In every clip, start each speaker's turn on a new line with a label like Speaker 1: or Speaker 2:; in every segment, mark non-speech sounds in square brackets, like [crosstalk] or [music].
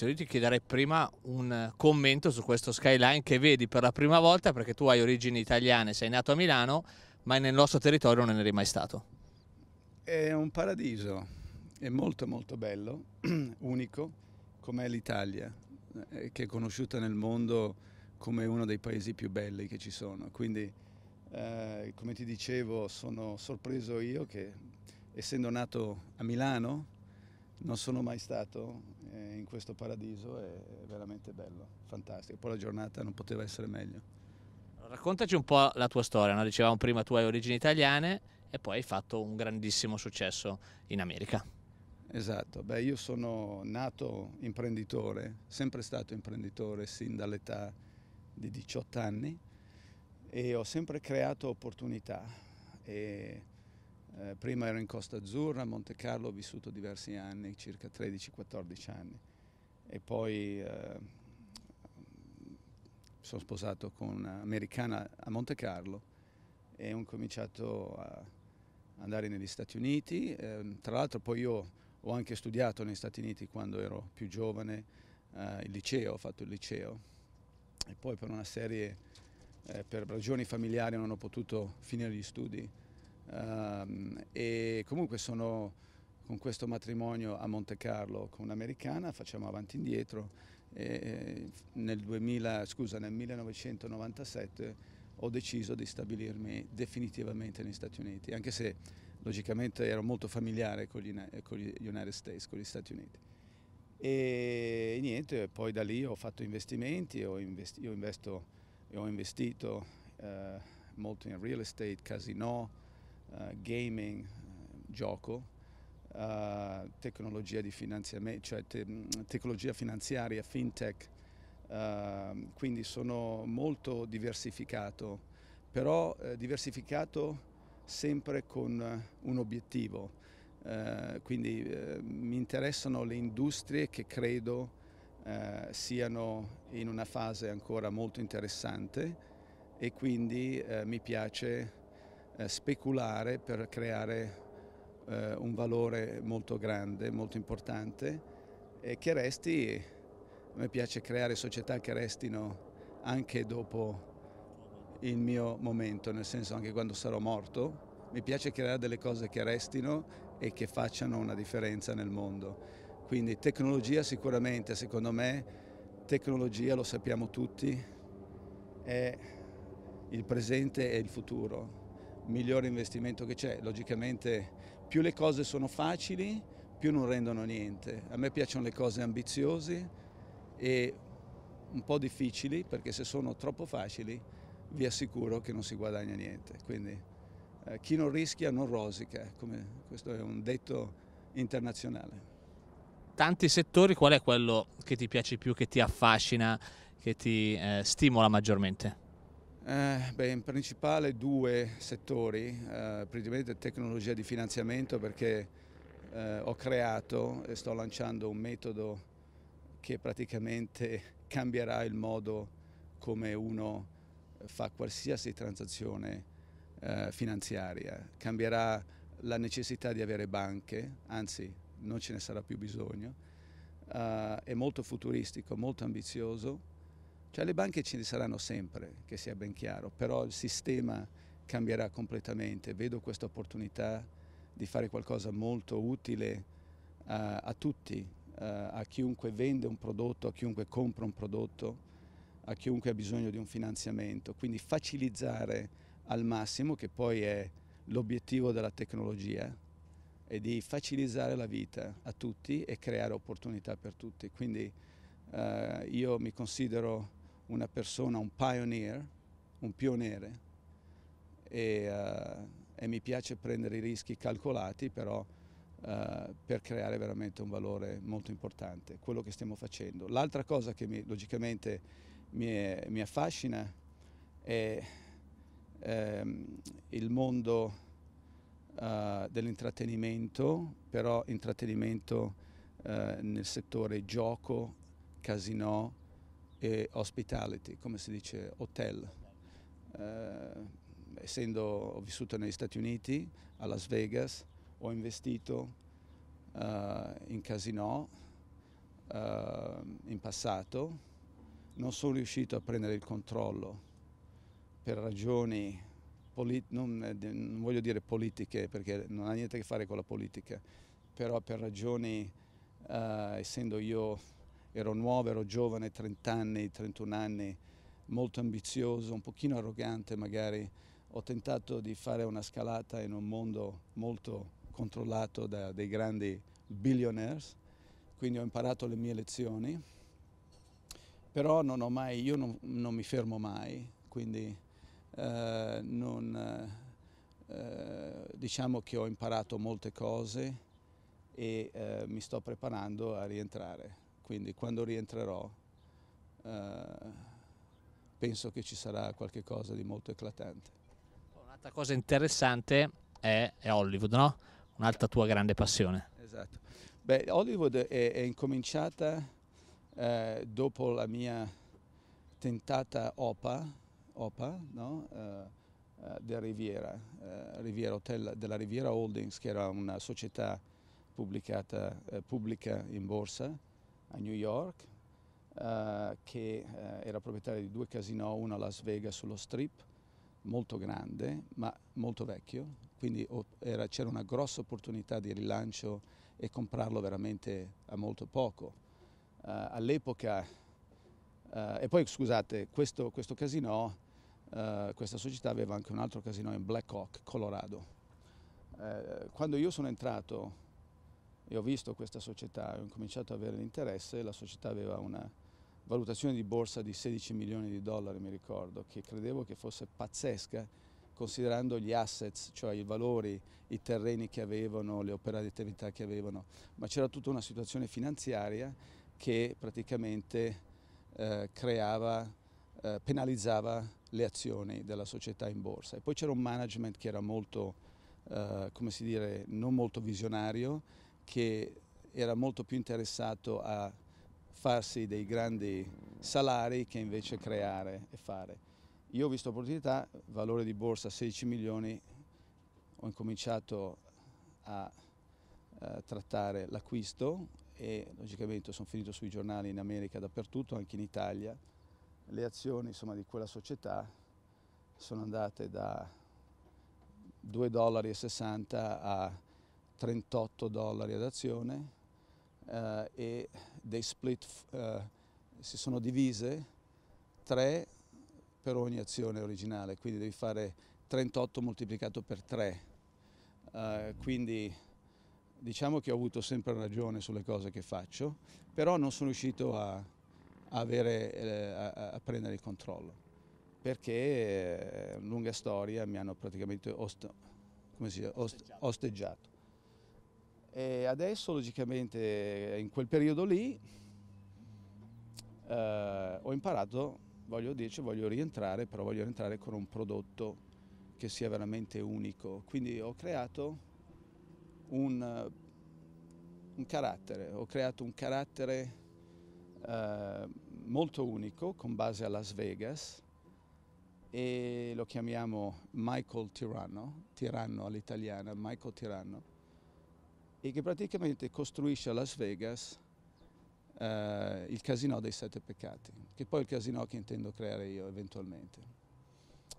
Speaker 1: Io ti chiederei prima un eh, commento su questo skyline che vedi per la prima volta perché tu hai origini italiane, sei nato a Milano, ma nel nostro territorio non eri mai stato.
Speaker 2: È un paradiso, è molto molto bello, [clears throat] unico, come l'Italia, eh, eh, che è conosciuta nel mondo come uno dei paesi più belli che ci sono. Quindi, eh, come ti dicevo, sono sorpreso io che essendo nato a Milano, non sono mai stato eh, in questo paradiso, è veramente bello, fantastico. Poi la giornata non poteva essere meglio.
Speaker 1: Raccontaci un po' la tua storia, no? dicevamo prima tu hai origini italiane e poi hai fatto un grandissimo successo in America.
Speaker 2: Esatto, beh io sono nato imprenditore, sempre stato imprenditore sin dall'età di 18 anni e ho sempre creato opportunità e eh, prima ero in Costa Azzurra, a Monte Carlo ho vissuto diversi anni, circa 13-14 anni. E poi eh, sono sposato con un'americana a Monte Carlo e ho cominciato a andare negli Stati Uniti. Eh, tra l'altro poi io ho anche studiato negli Stati Uniti quando ero più giovane, eh, il liceo, ho fatto il liceo. E poi per una serie, eh, per ragioni familiari non ho potuto finire gli studi Ehm, e comunque sono con questo matrimonio a Monte Carlo con un'americana, facciamo avanti e indietro. E nel, 2000, scusa, nel 1997 ho deciso di stabilirmi definitivamente negli Stati Uniti, anche se logicamente ero molto familiare con gli, con gli United States, con gli Stati Uniti. E, niente, poi da lì ho fatto investimenti, ho, investi, investo, ho investito eh, molto in real estate, casino, uh, gaming, uh, gioco, tecnologia, cioè te tecnologia finanziaria, fintech, ehm, quindi sono molto diversificato, però eh, diversificato sempre con un obiettivo, quindi ehm, mi interessano le industrie che credo eh, siano in una fase ancora molto interessante e quindi eh, mi piace eh, speculare per creare eh, un valore molto grande, molto importante e che resti, a me piace creare società che restino anche dopo il mio momento, nel senso anche quando sarò morto, mi piace creare delle cose che restino e che facciano una differenza nel mondo. Quindi tecnologia sicuramente, secondo me, tecnologia lo sappiamo tutti, è il presente e il futuro migliore investimento che c'è. Logicamente più le cose sono facili, più non rendono niente. A me piacciono le cose ambiziose e un po' difficili perché se sono troppo facili vi assicuro che non si guadagna niente. Quindi eh, chi non rischia non rosica, eh, questo è un detto internazionale.
Speaker 1: Tanti settori, qual è quello che ti piace più, che ti affascina, che ti eh, stimola maggiormente?
Speaker 2: Eh, beh, in principale due settori, eh, principalmente tecnologia di finanziamento perché eh, ho creato e sto lanciando un metodo che praticamente [laughs] cambierà il modo come uno fa qualsiasi transazione eh, finanziaria, cambierà la necessità di avere banche, anzi non ce ne sarà più bisogno, eh, è molto futuristico, molto ambizioso cioè le banche ce ne saranno sempre, che sia ben chiaro, però il sistema cambierà completamente. Vedo questa opportunità di fare qualcosa molto utile a, a tutti, a, a chiunque vende un prodotto, a chiunque compra un prodotto, a chiunque ha bisogno di un finanziamento. Quindi facilizzare al massimo, che poi è l'obiettivo della tecnologia, è di facilizzare la vita a tutti e creare opportunità per tutti. Quindi eh, io mi considero una persona, un pioneer, un pioniere e, uh, e mi piace prendere i rischi calcolati però uh, per creare veramente un valore molto importante, quello che stiamo facendo. L'altra cosa che mi, logicamente mi, è, mi, affascina è ehm, il mondo uh, dell'intrattenimento, però intrattenimento nel settore gioco, casino, e hospitality, come si dice hotel. Eh, essendo ho vissuto negli Stati Uniti, a Las Vegas, ho investito uh, in casino uh, in passato, non sono riuscito a prendere il controllo per ragioni, non, non, voglio dire politiche perché non ha niente a che fare con la politica, però per ragioni, uh, essendo io ero nuovo, ero giovane, 30 anni, 31 anni, molto ambizioso, un pochino arrogante magari. Ho tentato di fare una scalata in un mondo molto controllato da dei grandi billionaires, quindi ho imparato le mie lezioni, però non ho mai, io non, non, mi fermo mai, quindi eh, non, eh, diciamo che ho imparato molte cose e eh, mi sto preparando a rientrare. Quindi quando rientrerò eh, penso che ci sarà qualcosa di molto eclatante. Un'altra cosa interessante
Speaker 1: è, è Hollywood, no? Un'altra tua grande passione.
Speaker 2: Esatto. Beh, Hollywood è, è incominciata eh, dopo la mia tentata OPA, OPA no? Eh, eh della Riviera, eh, Riviera Hotel, della Riviera Holdings, che era una società pubblicata, eh, pubblica in borsa, a New York, eh, che eh, era proprietario di due casino, uno a Las Vegas sullo strip, molto grande ma molto vecchio, quindi c'era una grossa opportunità di rilancio e comprarlo veramente a molto poco. Uh, All'epoca, uh, e poi scusate, questo, questo casino, uh, questa società aveva anche un altro casino in Black Hawk, Colorado. quando io sono entrato e ho visto questa società, ho cominciato ad avere l'interesse, la società aveva una valutazione di borsa di 16 milioni di dollari, mi ricordo, che credevo che fosse pazzesca considerando gli assets, cioè i valori, i terreni che avevano, le operatività che avevano, ma c'era tutta una situazione finanziaria che praticamente eh, creava, eh, penalizzava le azioni della società in borsa. E poi c'era un management che era molto, eh, come si dire, non molto visionario, che era molto più interessato a farsi dei grandi salari che invece creare e fare. Io ho visto opportunità, valore di borsa 16 milioni, ho incominciato a, a eh, trattare l'acquisto e logicamente sono finito sui giornali in America dappertutto, anche in Italia. Le azioni insomma, di quella società sono andate da 2,60 dollari a 38 dollari ad azione eh, e dei split eh, si sono divise 3 per ogni azione originale, quindi devi fare 38 moltiplicato per 3. Eh, quindi diciamo che ho avuto sempre ragione sulle cose che faccio, però non sono riuscito a, avere, eh, a, a prendere il controllo perché eh, lunga storia mi hanno praticamente ost osteggiato. E adesso logicamente in quel periodo lì eh, ho imparato, voglio dirci, voglio rientrare, però voglio rientrare con un prodotto che sia veramente unico. Quindi ho creato un, un carattere, ho creato un carattere eh, molto unico con base a Las Vegas e lo chiamiamo Michael Tiranno, Tiranno all'italiana, Michael Tiranno e che praticamente costruisce a Las Vegas eh, il casino dei sette peccati, che poi è il casino che intendo creare io eventualmente.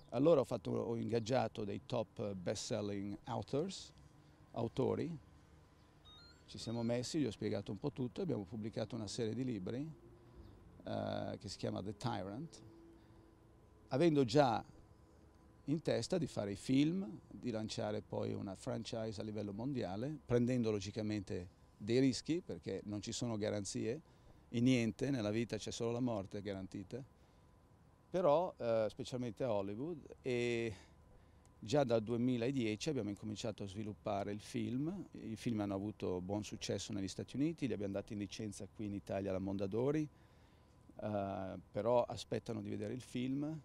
Speaker 2: Allora ho, fatto, ho ingaggiato dei top best-selling authors, autori, ci siamo messi, gli ho spiegato un po' tutto, abbiamo pubblicato una serie di libri eh, che si chiama The Tyrant, avendo già in testa di fare i film, di lanciare poi una franchise a livello mondiale, prendendo logicamente dei rischi perché non ci sono garanzie, in niente, nella vita c'è solo la morte garantita, però eh, specialmente a Hollywood e già dal 2010 abbiamo incominciato a sviluppare il film, i film hanno avuto buon successo negli Stati Uniti, li abbiamo dati in licenza qui in Italia alla Mondadori, eh, però aspettano di vedere il film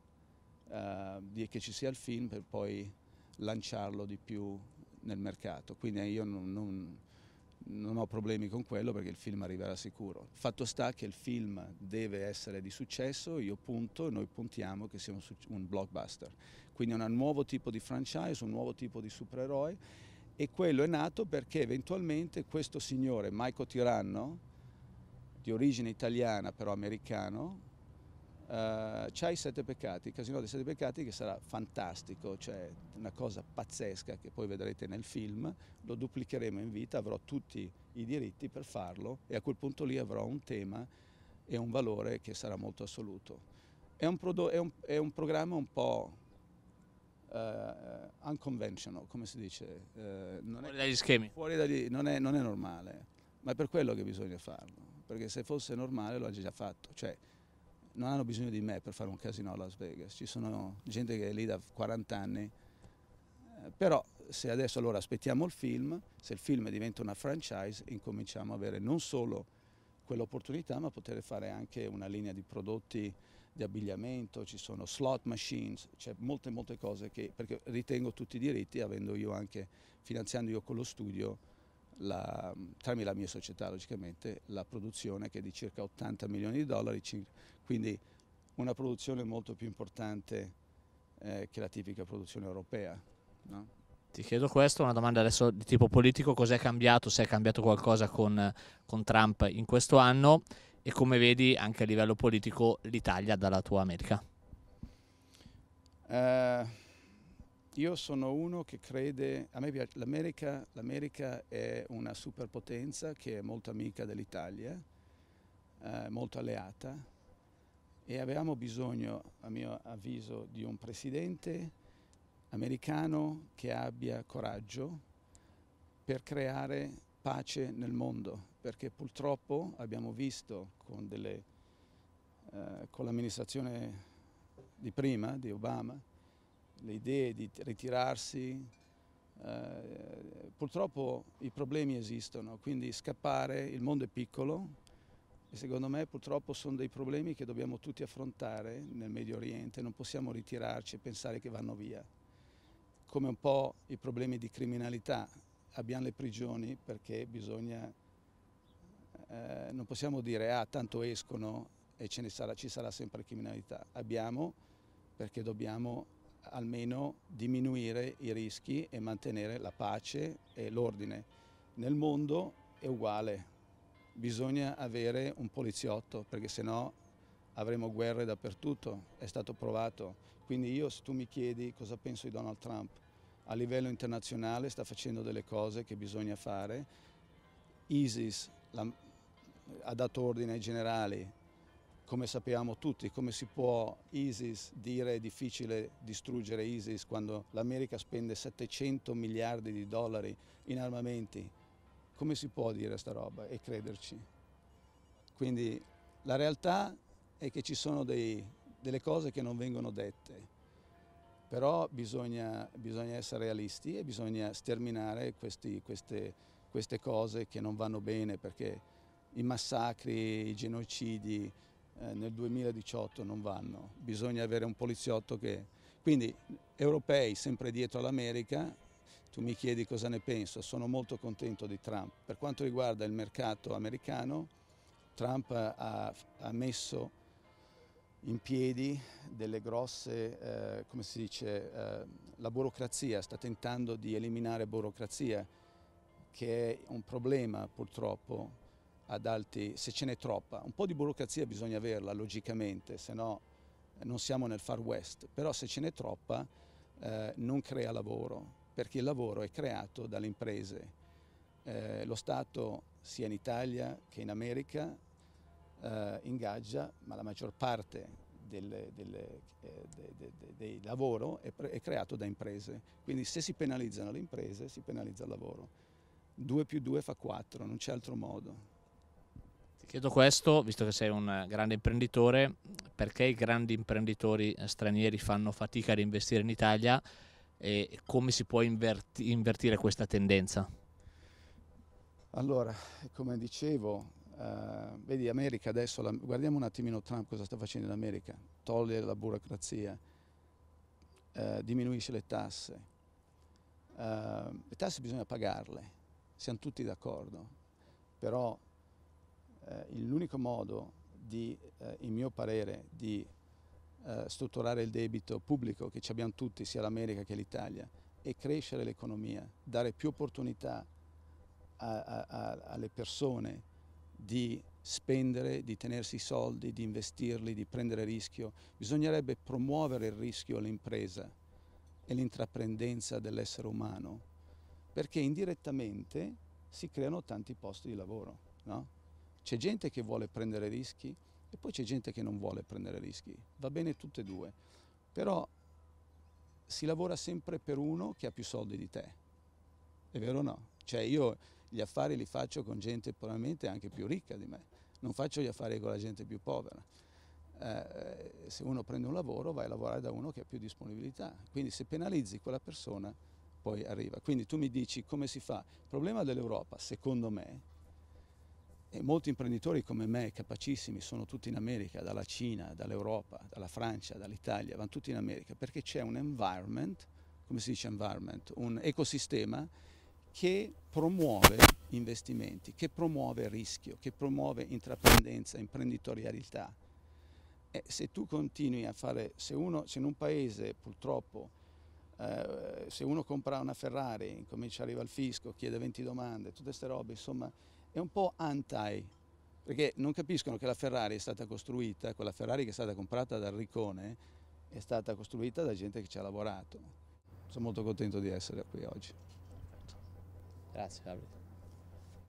Speaker 2: eh, che ci sia il film per poi lanciarlo di più nel mercato. Quindi eh, io non, non, non ho problemi con quello perché il film arriverà sicuro. Fatto sta che il film deve essere di successo, io punto e noi puntiamo che sia un blockbuster. Quindi un nuovo tipo di franchise, un nuovo tipo di supereroe e quello è nato perché eventualmente questo signore, Michael Tiranno, di origine italiana però americano, Uh, c'hai sette peccati, il casino dei sette peccati che sarà fantastico, cioè una cosa pazzesca che poi vedrete nel film, lo duplicheremo in vita, avrò tutti i diritti per farlo e a quel punto lì avrò un tema e un valore che sarà molto assoluto. È un, è un, è un programma un po' uh, unconventional, come si dice? Uh, fuori è, dagli schemi. Fuori dagli, non, non, è, normale, ma è per quello che bisogna farlo, perché se fosse normale lo ha già fatto. Cioè, non hanno bisogno di me per fare un casino a Las Vegas, ci sono gente che è lì da 40 anni, eh, però se adesso allora aspettiamo il film, se il film diventa una franchise incominciamo a avere non solo quell'opportunità ma poter fare anche una linea di prodotti di abbigliamento, ci sono slot machines, c'è molte molte cose che, perché ritengo tutti i diritti avendo io anche, finanziando io con lo studio, la, tramite la mia società logicamente, la produzione che è di circa 80 milioni di dollari, quindi una produzione molto più importante eh, che la tipica produzione europea. No?
Speaker 1: Ti chiedo questo, una domanda adesso di tipo politico, cos'è cambiato, se è cambiato qualcosa con, con Trump in questo anno e come vedi anche a livello politico l'Italia dalla tua America?
Speaker 2: Eh io sono uno che crede, a me piace, l'America, l'America è una superpotenza che è molto amica dell'Italia, eh, molto alleata e avevamo bisogno, a mio avviso, di un presidente americano che abbia coraggio per creare pace nel mondo, perché purtroppo abbiamo visto con, delle, eh, con l'amministrazione di prima, di Obama, le idee di ritirarsi. Eh, purtroppo i problemi esistono, quindi scappare, il mondo è piccolo e secondo me purtroppo sono dei problemi che dobbiamo tutti affrontare nel Medio Oriente, non possiamo ritirarci e pensare che vanno via. Come un po' i problemi di criminalità, abbiamo le prigioni perché bisogna, eh, non possiamo dire ah tanto escono e sarà, ci sarà sempre criminalità, abbiamo perché dobbiamo almeno diminuire i rischi e mantenere la pace e l'ordine. Nel mondo è uguale, bisogna avere un poliziotto perché sennò avremo guerre dappertutto, è stato provato. Quindi io se tu mi chiedi cosa penso di Donald Trump, a livello internazionale sta facendo delle cose che bisogna fare, ISIS la, ha dato ordine ai generali, come sappiamo tutti, come si può ISIS dire è difficile distruggere ISIS quando l'America spende 700 miliardi di dollari in armamenti? Come si può dire sta roba e crederci? Quindi la realtà è che ci sono dei, delle cose che non vengono dette, però bisogna, bisogna essere realisti e bisogna sterminare questi, queste, queste cose che non vanno bene perché i massacri, i genocidi, eh, nel 2018 non vanno, bisogna avere un poliziotto che... Quindi europei sempre dietro all'America, tu mi chiedi cosa ne penso, sono molto contento di Trump. Per quanto riguarda il mercato americano, Trump ha, ha messo in piedi delle grosse, eh, come si dice, eh, la burocrazia, sta tentando di eliminare burocrazia, che è un problema purtroppo ad alti, se ce n'è troppa. Un po' di burocrazia bisogna averla logicamente, se no eh, non siamo nel far west, però se ce n'è troppa eh, non crea lavoro, perché il lavoro è creato dalle imprese. Eh, lo Stato sia in Italia che in America eh, ingaggia, ma la maggior parte del, del eh, de, de, de, lavoro è, è creato da imprese. Quindi se si penalizzano le imprese si penalizza il lavoro. 2 più 2 fa 4, non c'è altro modo.
Speaker 1: Chiedo questo, visto che sei un eh, grande imprenditore, perché i grandi imprenditori eh, stranieri fanno fatica ad investire in Italia e come si può inverti invertire questa tendenza?
Speaker 2: Allora, come dicevo, Uh, vedi America adesso, la, guardiamo un attimino Trump cosa sta facendo in America, toglie la burocrazia, uh, diminuisce le tasse, uh, le tasse bisogna pagarle, siamo tutti d'accordo, però eh, l'unico modo di, eh, in mio parere, di eh, strutturare il debito pubblico che ci abbiamo tutti, sia l'America che l'Italia, è crescere l'economia, dare più opportunità a, a, a, alle persone di spendere, di tenersi i soldi, di investirli, di prendere rischio. Bisognerebbe promuovere il rischio, all'impresa e l'intraprendenza dell'essere umano, perché indirettamente si creano tanti posti di lavoro. No? C'è gente che vuole prendere rischi e poi c'è gente che non vuole prendere rischi. Va bene tutte e due, però si lavora sempre per uno che ha più soldi di te. È vero o no? Cioè io gli affari li faccio con gente probabilmente anche più ricca di me, non faccio gli affari con la gente più povera. Eh, se uno prende un lavoro vai a lavorare da uno che ha più disponibilità, quindi se penalizzi quella persona poi arriva. Quindi tu mi dici come si fa? Il problema dell'Europa, secondo me, e molti imprenditori come me, capacissimi, sono tutti in America, dalla Cina, dall'Europa, dalla Francia, dall'Italia, vanno tutti in America perché c'è un environment, come si dice environment, un ecosistema che promuove investimenti, che promuove rischio, che promuove intraprendenza, imprenditorialità. E se tu continui a fare, se, uno, se in un paese purtroppo eh, se uno compra una Ferrari, comincia a arrivare al fisco, chiede 20 domande, tutte queste robe, insomma è un po' anti, perché non capiscono che la Ferrari è stata costruita, quella Ferrari che è stata comprata dal Ricone, è stata costruita da gente che ci ha lavorato. Sono molto contento di essere qui oggi. Grazie Fabrizio.